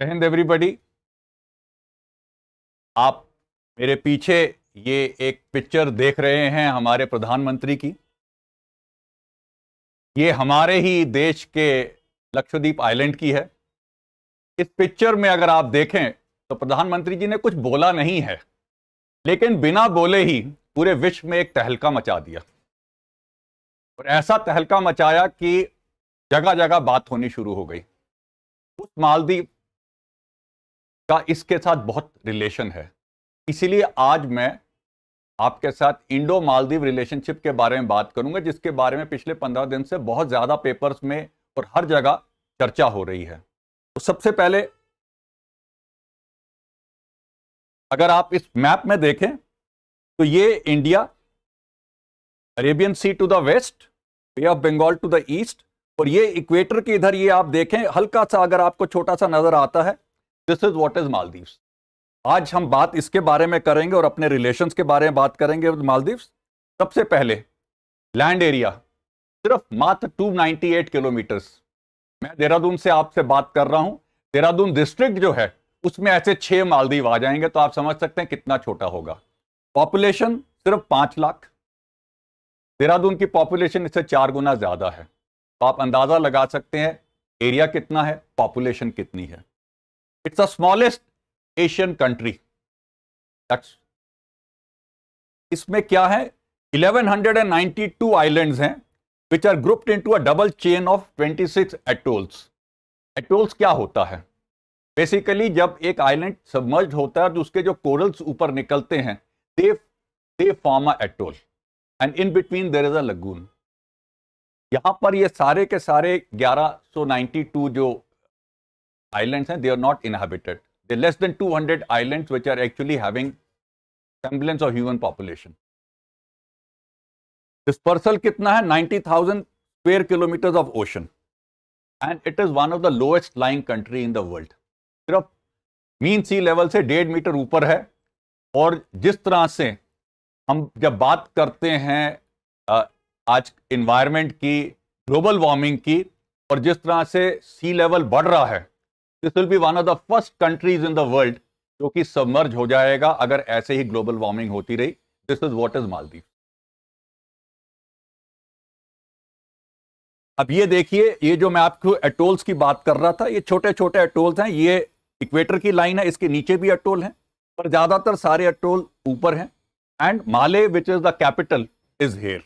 जय हिंद एवरीबडी आप मेरे पीछे ये एक पिक्चर देख रहे हैं हमारे प्रधानमंत्री की ये हमारे ही देश के लक्षद्वीप आइलैंड की है इस पिक्चर में अगर आप देखें तो प्रधानमंत्री जी ने कुछ बोला नहीं है लेकिन बिना बोले ही पूरे विश्व में एक तहलका मचा दिया और ऐसा तहलका मचाया कि जगह जगह बात होनी शुरू हो गई उस मालदीव का इसके साथ बहुत रिलेशन है इसीलिए आज मैं आपके साथ इंडो मालदीव रिलेशनशिप के बारे में बात करूंगा जिसके बारे में पिछले पंद्रह दिन से बहुत ज़्यादा पेपर्स में और हर जगह चर्चा हो रही है तो सबसे पहले अगर आप इस मैप में देखें तो ये India Arabian sea to the west bay of Bengal to the east और ये इक्वेटर के इधर ये आप देखें हल्का सा अगर आपको छोटा सा नजर आता है this is what is Maldives आज हम बात इसके बारे में करेंगे और अपने रिलेशन के बारे में बात करेंगे मालदीव सबसे पहले लैंड एरिया सिर्फ मात्र 298 किलोमीटर्स मैं देहरादून से आपसे बात कर रहा हूं देहरादून डिस्ट्रिक्ट जो है उसमें ऐसे छः मालदीव आ जाएंगे तो आप समझ सकते हैं कितना छोटा होगा पॉपुलेशन सिर्फ पाँच लाख देहरादून की पॉपुलेशन इससे चार गुना ज़्यादा है तो आप अंदाज़ा लगा सकते हैं एरिया कितना है पॉपुलेशन कितनी है it's the smallest Asian country That's इसमें क्या है 1192 आइलैंड्स हैं which are grouped into a double chain of 26 atolls atolls क्या होता है बेसिकली जब एक आइलैंड सबमर्ज होता है तो उसके जो कोरल्स ऊपर निकलते हैं they they form a atoll and in between there is a lagoon यहाँ पर ये सारे के सारे 1192 जो islands and they are not inhabited. There are less than 200 islands which are actually having semblance of human population. Dispersal kitna hai? 90,000 square kilometers of ocean. And it is one of the lowest lying country in the world. सिर्फ mean sea level से डेढ़ metre ऊपर है और जिस तरह से हम जब बात करते हैं आज इन्वायरमेंट की ग्लोबल वार्मिंग की और जिस तरह से सी लेवल बढ़ रहा है this will be one of the first countries in the world जो कि सबमर्ज हो जाएगा अगर ऐसे ही ग्लोबल वार्मिंग होती रही this is what is Maldives अब ये देखिए ये जो मैं आपको एटोल्स की बात कर रहा था ये छोटे छोटे एटोल्स हैं ये इक्वेटर की लाइन है इसके नीचे भी अटोल हैं पर ज्यादातर सारे अटोल ऊपर हैं and Male which is the capital is here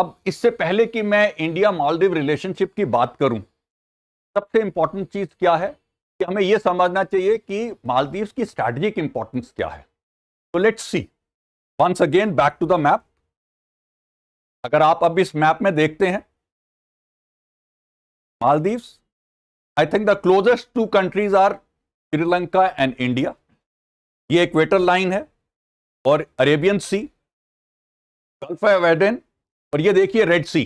अब इससे पहले कि मैं इंडिया मालदीव रिलेशनशिप की बात करूं सबसे इंपॉर्टेंट चीज क्या है कि हमें यह समझना चाहिए कि मालदीव की स्ट्रेटेजिक इंपॉर्टेंस क्या है तो let's see once again back to the map अगर आप अब इस मैप में देखते हैं Maldives I think the closest two countries are Sri Lanka and India ये इक्वेटर लाइन है और अरेबियन सी गल्फ एडेन और ये देखिए रेड सी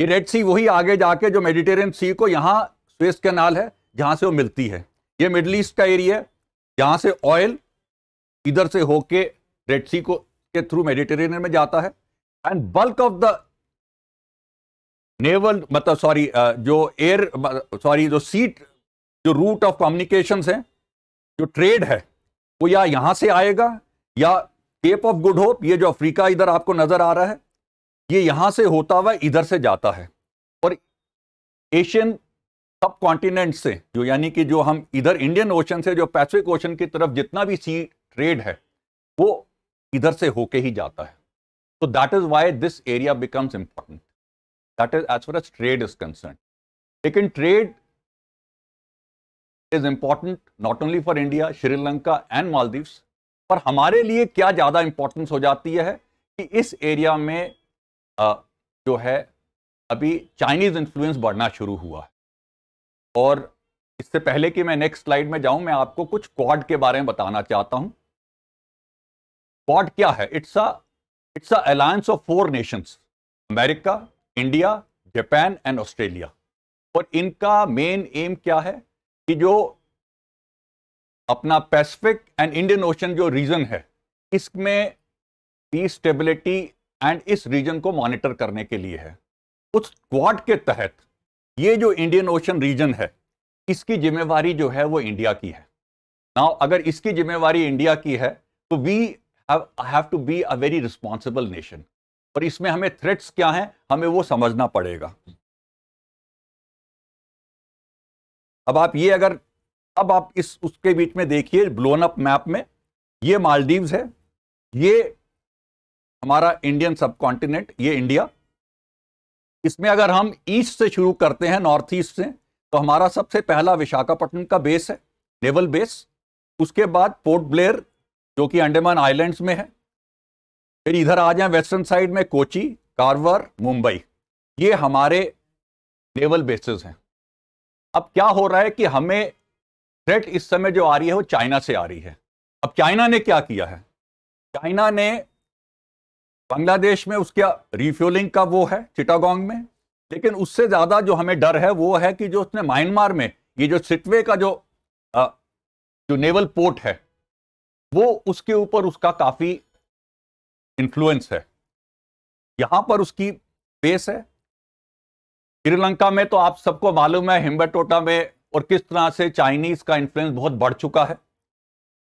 ये रेड सी वही आगे जाके जो मेडिटेरियन सी को यहाँ स्वेस कैनाल है जहाँ से वो मिलती है ये मिडल ईस्ट का एरिया है यहाँ से ऑयल इधर से होके रेड सी को के थ्रू मेडिटेरियन में जाता है and bulk of the naval मतलब सॉरी जो एयर सॉरी जो सीट जो रूट ऑफ कम्युनिकेशन है जो ट्रेड है वो या यहाँ से आएगा या केप ऑफ गुड होप ये जो अफ्रीका इधर आपको नजर आ रहा है ये यहां से होता हुआ इधर से जाता है और एशियन सब कॉन्टिनेंट से जो यानी कि जो हम इधर इंडियन ओशन से जो पैसिफिक ओशन की तरफ जितना भी सी ट्रेड है वो इधर से होके ही जाता है तो that is why this area becomes important that is as far as trade is concern लेकिन trade is important not only for India Sri Lanka and Maldives पर हमारे लिए क्या ज़्यादा इंपॉर्टेंस हो जाती है कि इस एरिया में जो है अभी चाइनीज़ इन्फ्लुएंस बढ़ना शुरू हुआ है और इससे पहले कि मैं नेक्स्ट स्लाइड में जाऊं मैं आपको कुछ क्वाड के बारे में बताना चाहता हूं क्वाड क्या है it's a it's a alliance of four nations America India Japan and Australia और इनका मेन एम क्या है कि जो अपना पैसिफिक एंड इंडियन ओशन जो रीजन है इसमें पीस स्टेबिलिटी एंड इस रीजन को मॉनिटर करने के लिए है उस क्वाड के तहत ये जो इंडियन ओशन रीजन है इसकी जिम्मेवारी जो है वो इंडिया की है नाउ अगर इसकी जिम्मेवारी इंडिया की है तो we have to be a very responsible nation और इसमें हमें थ्रेट्स क्या हैं हमें वो समझना पड़ेगा अब आप ये अगर अब आप इस उसके बीच में देखिए ब्लोन अप मैप में ये मालदीव्स है ये हमारा इंडियन सब कॉन्टिनेंट ये इंडिया इसमें अगर हम ईस्ट से शुरू करते हैं नॉर्थ ईस्ट से तो हमारा सबसे पहला विशाखापट्टनम का बेस है नेवल बेस उसके बाद पोर्ट ब्लेयर जो कि अंडमान आइलैंड्स में है फिर इधर आ जाए वेस्टर्न साइड में कोची कारवर मुंबई ये हमारे नेवल बेसिस हैं अब क्या हो रहा है कि हमें थ्रेट इस समय जो आ रही है वो चाइना से आ रही है अब चाइना ने क्या किया है चाइना ने बांग्लादेश में उसका रिफ्यूलिंग का वो है चिटागोंग में लेकिन उससे ज़्यादा जो हमें डर है वो है कि जो उसने म्यांमार में ये जो सिटवे का जो आ, जो नेवल पोर्ट है वो उसके ऊपर उसका काफ़ी इन्फ्लुएंस है यहाँ पर उसकी बेस है श्रीलंका में तो आप सबको मालूम है हिम्बटोटा में और किस तरह से चाइनीज का इन्फ्लुएंस बहुत बढ़ चुका है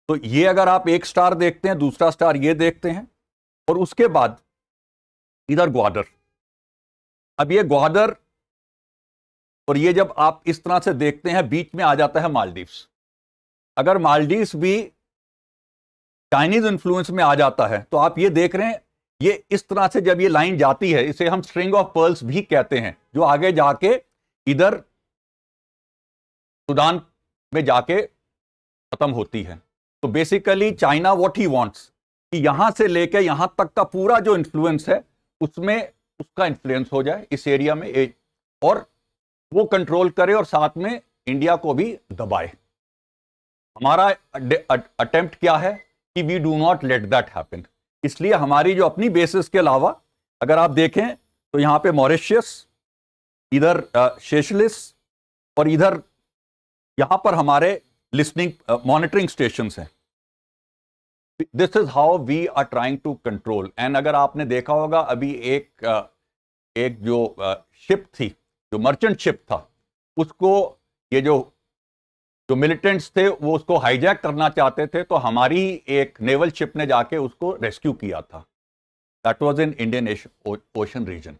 तो ये अगर आप एक स्टार देखते हैं दूसरा स्टार ये देखते हैं और उसके बाद इधर ग्वादर अब ये ग्वादर और ये जब आप इस तरह से देखते हैं बीच में आ जाता है मालदीव्स अगर मालदीव्स भी चाइनीज इन्फ्लुएंस में आ जाता है तो आप ये देख रहे हैं ये इस तरह से जब ये लाइन जाती है इसे हम स्ट्रिंग ऑफ पर्ल्स भी कहते हैं जो आगे जाके इधर सुडान में जाके खत्म होती है तो basically China what he wants यहां से लेकर यहां तक का पूरा जो इन्फ्लुएंस है उसमें उसका इन्फ्लुएंस हो जाए इस एरिया में और वो कंट्रोल करे और साथ में इंडिया को भी दबाए हमारा अटेम्प्ट क्या है कि we do not let that happen इसलिए हमारी जो अपनी बेसिस के अलावा अगर आप देखें तो यहां पे मॉरिशियस इधर शेषलिस और इधर यहां पर हमारे लिस्निंग मॉनिटरिंग स्टेशन हैं this is how we are trying to control and अगर आपने देखा होगा अभी एक एक जो शिप थी जो मर्चेंट शिप था उसको ये जो जो मिलिटेंट्स थे वो उसको हाईजैक करना चाहते थे तो हमारी एक नेवल शिप ने जाके उसको रेस्क्यू किया था that was in Indian ocean region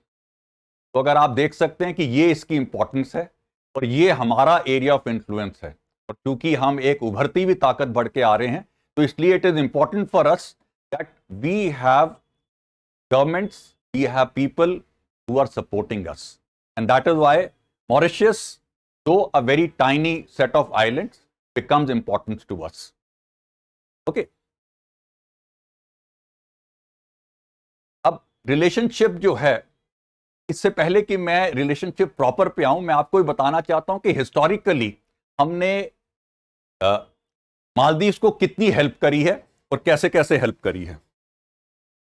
तो अगर आप देख सकते हैं कि ये इसकी इंपॉर्टेंस है और ये हमारा एरिया ऑफ इन्फ्लुएंस है और क्योंकि हम एक उभरती हुई ताकत बढ़ के आ रहे हैं तो इसलिए it is important for us that we have governments we have people who are supporting us and that is why Mauritius though a very tiny set of island becomes important to us okay अब relationship जो है इससे पहले कि मैं relationship proper पे आऊं मैं आपको ये बताना चाहता हूं कि हिस्टोरिकली हमने मालदीव्स को कितनी हेल्प करी है और कैसे कैसे हेल्प करी है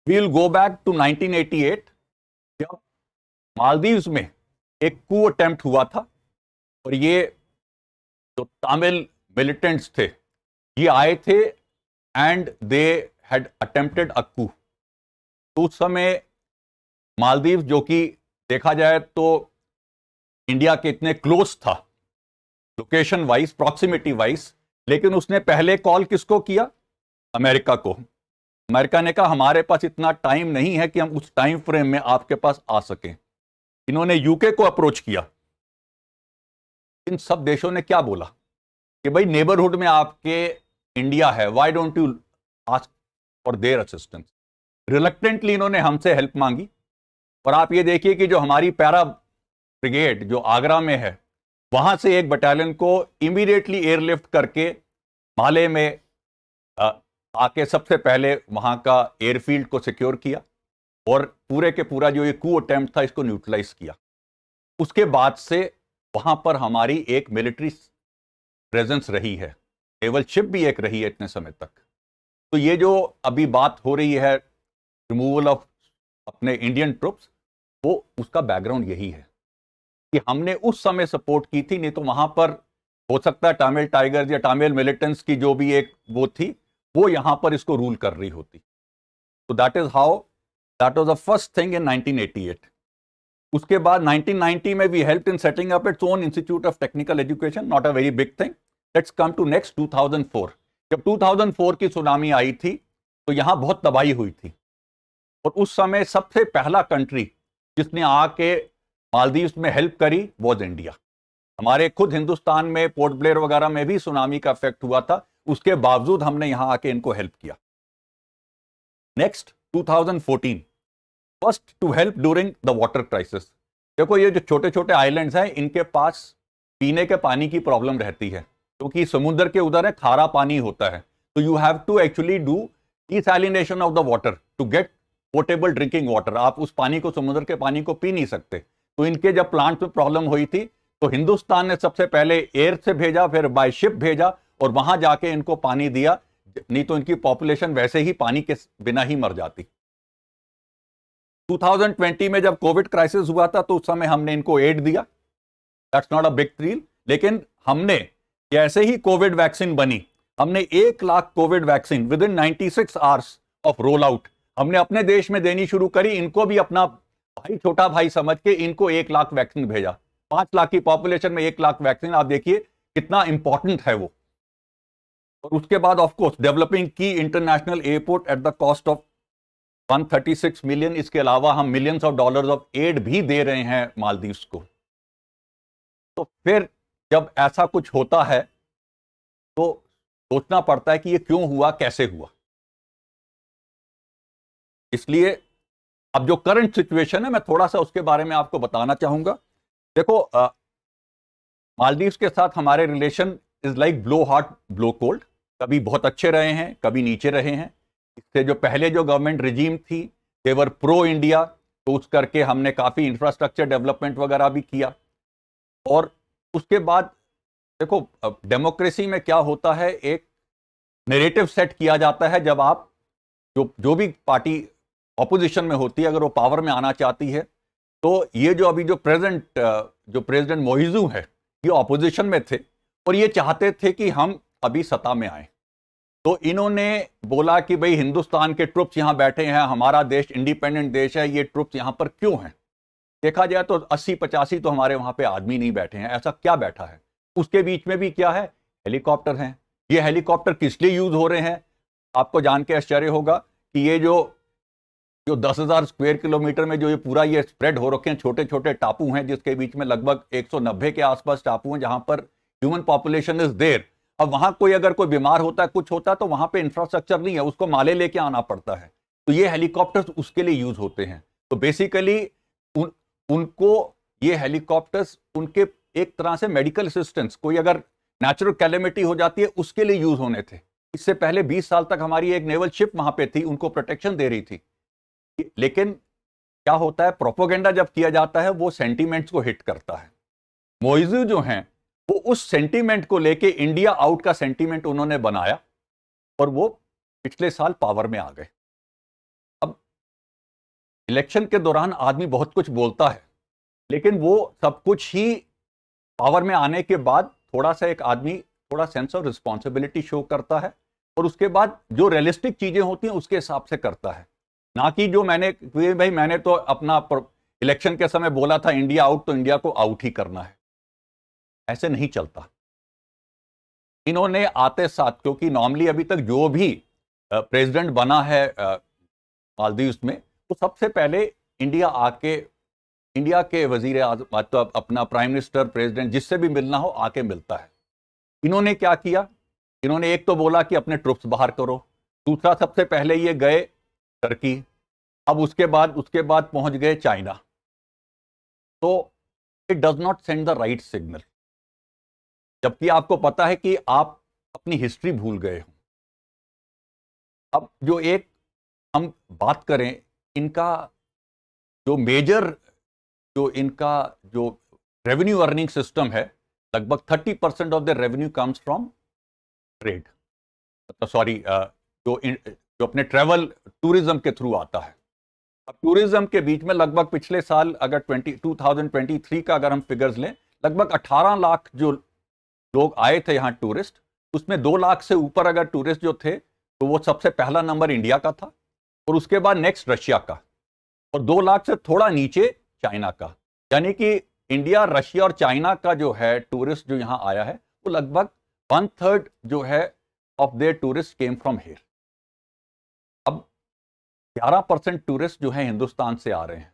विल गो बैक टू 1988 जब मालदीव्स में एक कू अटेम्प्ट हुआ था और ये जो तमिल मिलिटेंट्स थे ये आए थे and they had attempted a coup तो उस समय मालदीव जो कि देखा जाए तो इंडिया के इतने क्लोज था लोकेशन वाइज प्रॉक्सिमिटी वाइज लेकिन उसने पहले कॉल किसको किया अमेरिका को अमेरिका ने कहा हमारे पास इतना टाइम नहीं है कि हम उस टाइम फ्रेम में आपके पास आ सकें इन्होंने यूके को अप्रोच किया इन सब देशों ने क्या बोला कि भाई नेबरहुड में आपके इंडिया है why don't you ask for their assistance reluctantly इन्होंने हमसे हेल्प मांगी और आप ये देखिए कि जो हमारी पैरा ब्रिगेड जो आगरा में है वहां से एक बटालियन को इमीडिएटली एयरलिफ्ट करके माले में आके सबसे पहले वहां का एयरफील्ड को सिक्योर किया और पूरे के पूरा जो ये कू अटैम्प्ट था इसको न्यूट्रलाइज किया उसके बाद से वहां पर हमारी एक मिलिट्री प्रेजेंस रही है एवल शिप भी एक रही है इतने समय तक तो ये जो अभी बात हो रही है रिमूवल ऑफ अपने इंडियन ट्रुप्स वो उसका बैकग्राउंड यही है कि हमने उस समय सपोर्ट की थी नहीं तो वहां पर हो सकता है टामिल टाइगर्स या टामिल मिलिटेंट्स की जो भी एक वो थी वो यहां पर इसको रूल कर रही होती तो that is how that was the first thing in 1988 उसके बाद 1990 में we help in setting up its own institute of technical education not a very big thing let's come to next 2004 जब 2004 की सुनामी आई थी तो यहां बहुत तबाही हुई थी और उस समय सबसे पहला कंट्री जिसने आके मालदीव में हेल्प करी वॉज इंडिया हमारे खुद हिंदुस्तान में पोर्ट ब्लेयर वगैरह में भी सुनामी का इफेक्ट हुआ था उसके बावजूद हमने यहां आके इनको हेल्प किया next 2014 first to help during the water crisis देखो ये जो छोटे छोटे आइलैंड्स हैं इनके पास पीने के पानी की प्रॉब्लम रहती है क्योंकि तो समुद्र के उधर है खारा पानी होता है तो you have to actually do desalination of the water to get portable drinking water आप उस पानी को समुद्र के पानी को पी नहीं सकते तो इनके जब प्लांट में प्रॉब्लम हुई थी तो हिंदुस्तान ने सबसे पहले एयर से भेजा फिर बाय शिप भेजा और वहां जाके इनको पानी दिया नहीं तो इनकी पॉपुलेशन वैसे ही पानी के बिना ही मर जाती 2020 में जब कोविड क्राइसिस हुआ था तो उस समय हमने इनको एड दिया that's not a big thrill लेकिन हमने जैसे ही कोविड वैक्सीन बनी हमने एक lakh Covid vaccine within six hours of roll out हमने अपने देश में देनी शुरू करी इनको भी अपना भाई छोटा भाई समझ के इनको एक लाख वैक्सीन भेजा पांच लाख की पॉपुलेशन में एक लाख वैक्सीन आप देखिए कितना इंपॉर्टेंट है वो और उसके बाद ऑफकोर्स डेवलपिंग की international airport at the cost of 136 million इसके अलावा हम millions of dollars of aid भी दे रहे हैं मालदीव्स को तो फिर जब ऐसा कुछ होता है तो सोचना पड़ता है कि ये क्यों हुआ कैसे हुआ इसलिए अब जो करंट सिचुएशन है मैं थोड़ा सा उसके बारे में आपको बताना चाहूंगा देखो मालदीव के साथ हमारे relation is like blow hot blow cold कभी बहुत अच्छे रहे हैं कभी नीचे रहे हैं इससे जो पहले जो गवर्नमेंट रिजीम थी देवर प्रो इंडिया तो उस करके हमने काफ़ी इंफ्रास्ट्रक्चर डेवलपमेंट वगैरह भी किया और उसके बाद देखो डेमोक्रेसी में क्या होता है एक नेरेटिव सेट किया जाता है जब आप जो जो भी पार्टी ऑपोजिशन में होती है अगर वो पावर में आना चाहती है तो ये जो अभी जो प्रेजेंट जो प्रेसिडेंट मोहिजू है ये ऑपोजिशन में थे और ये चाहते थे कि हम अभी सत्ता में आए तो इन्होंने बोला कि भाई हिंदुस्तान के ट्रुप्स यहाँ बैठे हैं हमारा देश इंडिपेंडेंट देश है ये ट्रुप्स यहाँ पर क्यों हैं देखा जाए तो अस्सी पचासी तो हमारे वहाँ पे आदमी नहीं बैठे हैं ऐसा क्या बैठा है उसके बीच में भी क्या है हेलीकॉप्टर हैं ये हेलीकॉप्टर किस लिए यूज़ हो रहे हैं आपको जान के आश्चर्य होगा कि ये जो जो 10,000 स्क्वायर किलोमीटर में जो ये पूरा ये स्प्रेड हो रखे हैं छोटे छोटे टापू हैं जिसके बीच में लगभग 190 के आसपास टापू हैं जहां पर ह्यूमन पॉपुलेशन इज देर अब वहां कोई अगर कोई बीमार होता है कुछ होता है तो वहां पे इंफ्रास्ट्रक्चर नहीं है उसको माले लेके आना पड़ता है तो ये हेलीकॉप्टर्स उसके लिए यूज होते हैं तो बेसिकली उन, उनको ये हेलीकॉप्टर्स उनके एक तरह से मेडिकल असिस्टेंस कोई अगर नेचुरल कैलेमिटी हो जाती है उसके लिए यूज होने थे इससे पहले बीस साल तक हमारी एक नेवल शिप वहां पर थी उनको प्रोटेक्शन दे रही थी लेकिन क्या होता है प्रोपोगेंडा जब किया जाता है वो सेंटीमेंट्स को हिट करता है मोइजू जो हैं वो उस सेंटीमेंट को लेके इंडिया आउट का सेंटीमेंट उन्होंने बनाया और वो पिछले साल पावर में आ गए अब इलेक्शन के दौरान आदमी बहुत कुछ बोलता है लेकिन वो सब कुछ ही पावर में आने के बाद थोड़ा सा एक आदमी थोड़ा सेंस ऑफ रिस्पॉन्सिबिलिटी शो करता है और उसके बाद जो रियलिस्टिक चीज़ें होती हैं उसके हिसाब से करता है ना कि जो मैंने भाई मैंने तो अपना इलेक्शन के समय बोला था इंडिया आउट तो इंडिया को आउट ही करना है ऐसे नहीं चलता इन्होंने आते साथ क्योंकि नॉर्मली अभी तक जो भी प्रेसिडेंट बना है मालदीव्स में तो सबसे पहले इंडिया आके इंडिया के वजीर तो अपना प्राइम मिनिस्टर प्रेसिडेंट जिससे भी मिलना हो आके मिलता है इन्होंने क्या किया इन्होंने एक तो बोला कि अपने ट्रुप्स बाहर करो दूसरा सबसे पहले ये गए टर्की अब उसके बाद उसके बाद पहुंच गए चाइना तो it does not send the right signal जबकि आपको पता है कि आप अपनी हिस्ट्री भूल गए हो अब जो एक हम बात करें इनका जो मेजर जो इनका जो रेवेन्यू अर्निंग सिस्टम है लगभग thirty percent of the revenue comes from trade sorry जो जो अपने ट्रैवल टूरिज्म के थ्रू आता है अब टूरिज्म के बीच में लगभग पिछले साल अगर 20 2023 का अगर हम फिगर्स लें लगभग 18 लाख जो लोग आए थे यहाँ टूरिस्ट उसमें दो लाख से ऊपर अगर टूरिस्ट जो थे तो वो सबसे पहला नंबर इंडिया का था और उसके बाद नेक्स्ट रशिया का और दो लाख से थोड़ा नीचे चाइना का यानी कि इंडिया रशिया और चाइना का जो है टूरिस्ट जो यहाँ आया है वो लगभग वन थर्ड जो है of their tourist came from here ग्यारह परसेंट टूरिस्ट जो है हिंदुस्तान से आ रहे हैं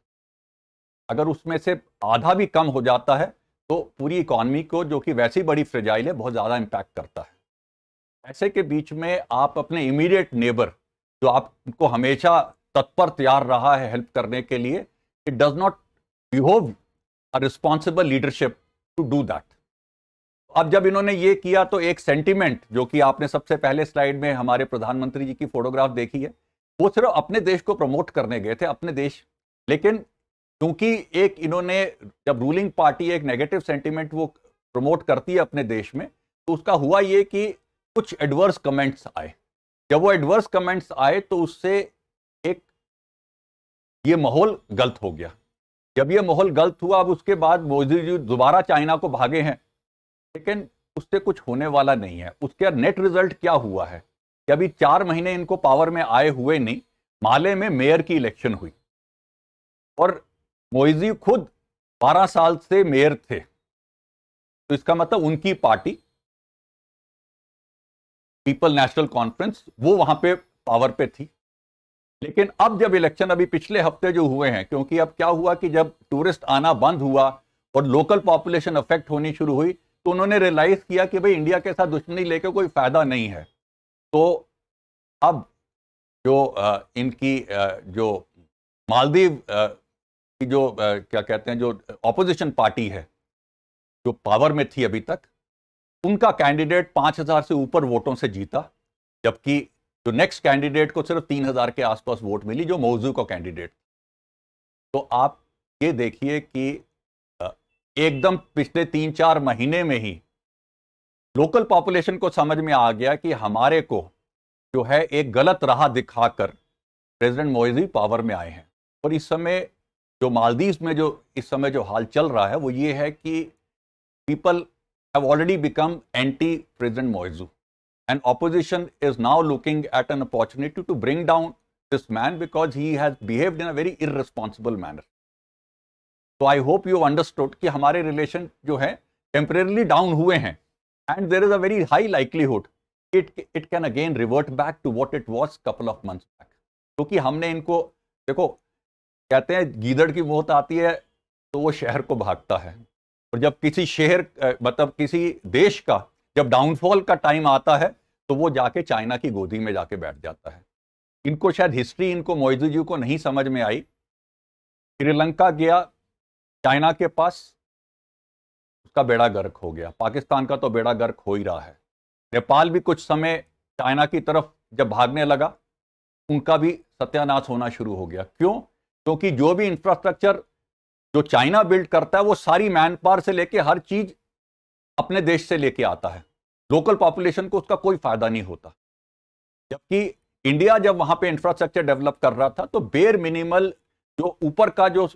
अगर उसमें से आधा भी कम हो जाता है तो पूरी इकॉनमी को जो कि वैसी बड़ी फ्रिजाइल है बहुत ज़्यादा इम्पैक्ट करता है ऐसे के बीच में आप अपने इमीडिएट नेबर जो आपको हमेशा तत्पर तैयार रहा है हेल्प करने के लिए it does not you have a responsible leadership to do that अब जब इन्होंने ये किया तो एक सेंटिमेंट जो कि आपने सबसे पहले स्लाइड में हमारे प्रधानमंत्री जी की फोटोग्राफ देखी है वो सिर्फ अपने देश को प्रमोट करने गए थे अपने देश लेकिन क्योंकि एक इन्होंने जब रूलिंग पार्टी एक नेगेटिव सेंटीमेंट वो प्रमोट करती है अपने देश में तो उसका हुआ ये कि कुछ एडवर्स कमेंट्स आए जब वो एडवर्स कमेंट्स आए तो उससे एक ये माहौल गलत हो गया जब ये माहौल गलत हुआ अब उसके बाद मोदी जी दोबारा चाइना को भागे हैं लेकिन उससे कुछ होने वाला नहीं है उसके नेट रिजल्ट क्या हुआ है कि अभी चार महीने इनको पावर में आए हुए नहीं माले में मेयर की इलेक्शन हुई और मोइजी खुद 12 साल से मेयर थे तो इसका मतलब उनकी पार्टी पीपल नेशनल कॉन्फ्रेंस वो वहां पे पावर पे थी लेकिन अब जब इलेक्शन अभी पिछले हफ्ते जो हुए हैं क्योंकि अब क्या हुआ कि जब टूरिस्ट आना बंद हुआ और लोकल पॉपुलेशन अफेक्ट होनी शुरू हुई तो उन्होंने रियलाइज किया कि भाई इंडिया के साथ दुश्मनी लेकर कोई फायदा नहीं है तो अब जो इनकी जो मालदीव की जो क्या कहते हैं जो ऑपोजिशन पार्टी है जो पावर में थी अभी तक उनका कैंडिडेट पाँच हज़ार से ऊपर वोटों से जीता जबकि जो नेक्स्ट कैंडिडेट को सिर्फ तीन हज़ार के आसपास वोट मिली जो मौजू का कैंडिडेट तो आप ये देखिए कि एकदम पिछले तीन चार महीने में ही लोकल पॉपुलेशन को समझ में आ गया कि हमारे को जो है एक गलत राह दिखाकर प्रेसिडेंट मोदी पावर में आए हैं और इस समय जो मालदीव में जो इस समय जो हाल चल रहा है वो ये है कि people have already become anti president Muizzu and opposition is now looking at an opportunity to bring down this man because he has behave in a very irresponsible manner तो आई होप यू अंडरस्टूड कि हमारे relation जो है temporarily down हुए हैं and there is a very high likelihood it it can again revert back to what it was couple of months back क्योंकि तो हमने इनको देखो कहते हैं गीदड़ की मौत आती है तो वो शहर को भागता है और जब किसी शहर मतलब किसी देश का जब डाउनफॉल का टाइम आता है तो वो जाके चाइना की गोदी में जाके बैठ जाता है इनको शायद हिस्ट्री इनको मोइजू जी को नहीं समझ में आई श्रीलंका गया चाइना के पास उसका बेड़ा गर्क हो गया पाकिस्तान का तो बेड़ा गर्क हो ही रहा है नेपाल भी कुछ समय चाइना की तरफ जब भागने लगा उनका भी सत्यानाश होना शुरू हो गया क्यों क्योंकि तो जो भी इंफ्रास्ट्रक्चर जो चाइना बिल्ड करता है वो सारी मैन पावर से लेके हर चीज अपने देश से लेके आता है लोकल पॉपुलेशन को उसका कोई फायदा नहीं होता जबकि इंडिया जब वहां पे इंफ्रास्ट्रक्चर डेवलप कर रहा था तो बेर मिनिमल जो ऊपर का जो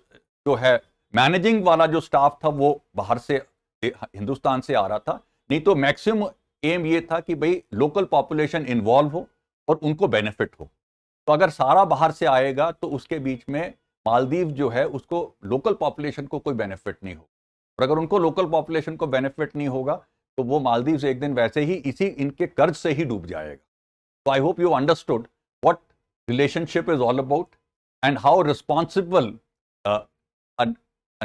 जो है मैनेजिंग वाला जो स्टाफ था वो बाहर से हिंदुस्तान से आ रहा था नहीं तो मैक्सिमम एम ये था कि भाई लोकल पॉपुलेशन इन्वॉल्व हो और उनको बेनिफिट हो तो अगर सारा बाहर से आएगा तो उसके बीच में मालदीव जो है उसको लोकल पॉपुलेशन को कोई बेनिफिट नहीं होगा और अगर उनको लोकल पॉपुलेशन को बेनिफिट नहीं होगा तो वो मालदीव एक दिन वैसे ही इसी इनके कर्ज से ही डूब जाएगा तो I hope you understood what relationship is all about and how responsible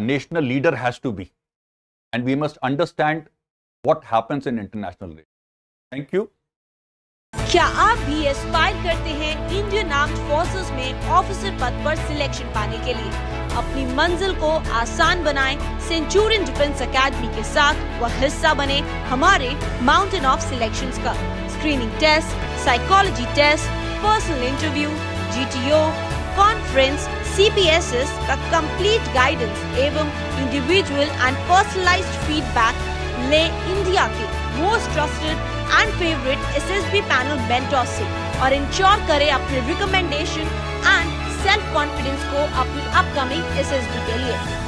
national leader has to be and we must understand what happens in international relations. Thank you. क्या आप भी एस्पायर करते हैं इंडियन आर्म्ड फोर्सेस में officer पद पर selection पाने के लिए अपनी मंजिल को आसान बनाएं सेंचुरियन डिफेंस एकेडमी के साथ व हिस्सा बने हमारे माउंटेन ऑफ सिलेक्शंस का screening test psychology test personal interview GTO conference CPSS का कंप्लीट गाइडेंस एवं इंडिविजुअल एंड पर्सनलाइज्ड फीडबैक ले इंडिया के most trusted and favourite SSB panel mentor से और इंश्योर करें अपने रिकमेंडेशन एंड सेल्फ कॉन्फिडेंस को अपनी अपकमिंग एसएसबी के लिए